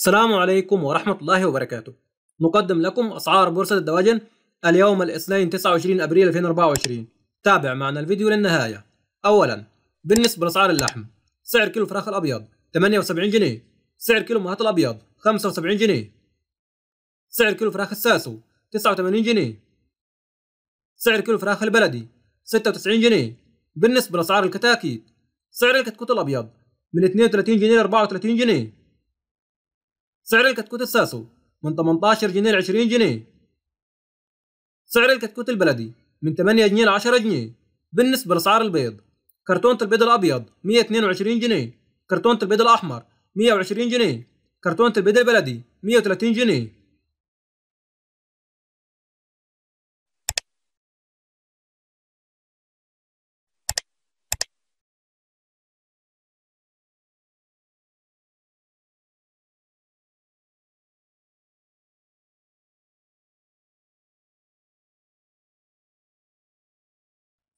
السلام عليكم ورحمة الله وبركاته نقدم لكم أسعار بورصة الدواجن اليوم الاثنين 29 أبريل 2024 تابع معنا الفيديو للنهاية أولا بالنسبة لأسعار اللحم سعر كيلو فراخ الأبيض 78 جنيه سعر كيلو مهات الأبيض 75 جنيه سعر كيلو فراخ الساسو 89 جنيه سعر كيلو فراخ البلدي 96 جنيه بالنسبة لأسعار الكتاكيت سعر الكتكوت الأبيض من 32 جنيه ل 34 جنيه سعر الكتكوت الساسو من 18 جنيه ل 20 جنيه سعر الكتكوت البلدي من 8 جنيه ل 10 جنيه بالنسبة لأسعار البيض كرتونة البيض الأبيض 122 جنيه كرتونة البيض الأحمر 120 جنيه كرتونة البيض البلدي 130 جنيه